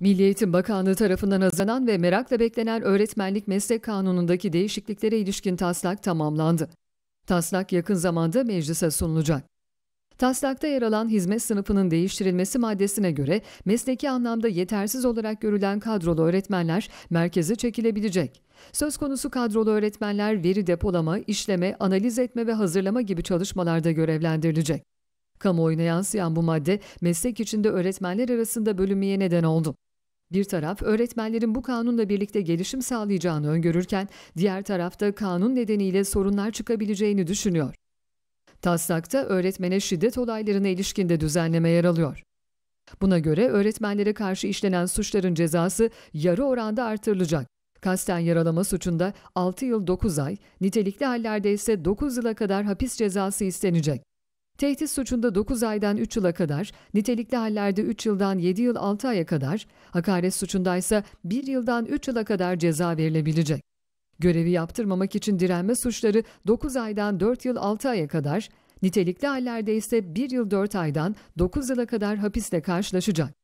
Milli Eğitim Bakanlığı tarafından hazırlanan ve merakla beklenen öğretmenlik meslek kanunundaki değişikliklere ilişkin taslak tamamlandı. Taslak yakın zamanda meclise sunulacak. Taslakta yer alan hizmet sınıfının değiştirilmesi maddesine göre mesleki anlamda yetersiz olarak görülen kadrolu öğretmenler merkeze çekilebilecek. Söz konusu kadrolu öğretmenler veri depolama, işleme, analiz etme ve hazırlama gibi çalışmalarda görevlendirilecek. Kamuoyuna yansıyan bu madde meslek içinde öğretmenler arasında bölünmeye neden oldu. Bir taraf öğretmenlerin bu kanunla birlikte gelişim sağlayacağını öngörürken diğer tarafta kanun nedeniyle sorunlar çıkabileceğini düşünüyor. Taslakta öğretmene şiddet olaylarına ilişkinde düzenleme yer alıyor. Buna göre öğretmenlere karşı işlenen suçların cezası yarı oranda artırılacak. Kasten yaralama suçunda 6 yıl 9 ay, nitelikli hallerde ise 9 yıla kadar hapis cezası istenecek. Tehdit suçunda 9 aydan 3 yıla kadar, nitelikli hallerde 3 yıldan 7 yıl 6 aya kadar, hakaret suçunda ise 1 yıldan 3 yıla kadar ceza verilebilecek. Görevi yaptırmamak için direnme suçları 9 aydan 4 yıl 6 aya kadar, nitelikli hallerde ise 1 yıl 4 aydan 9 yıla kadar hapisle karşılaşacak.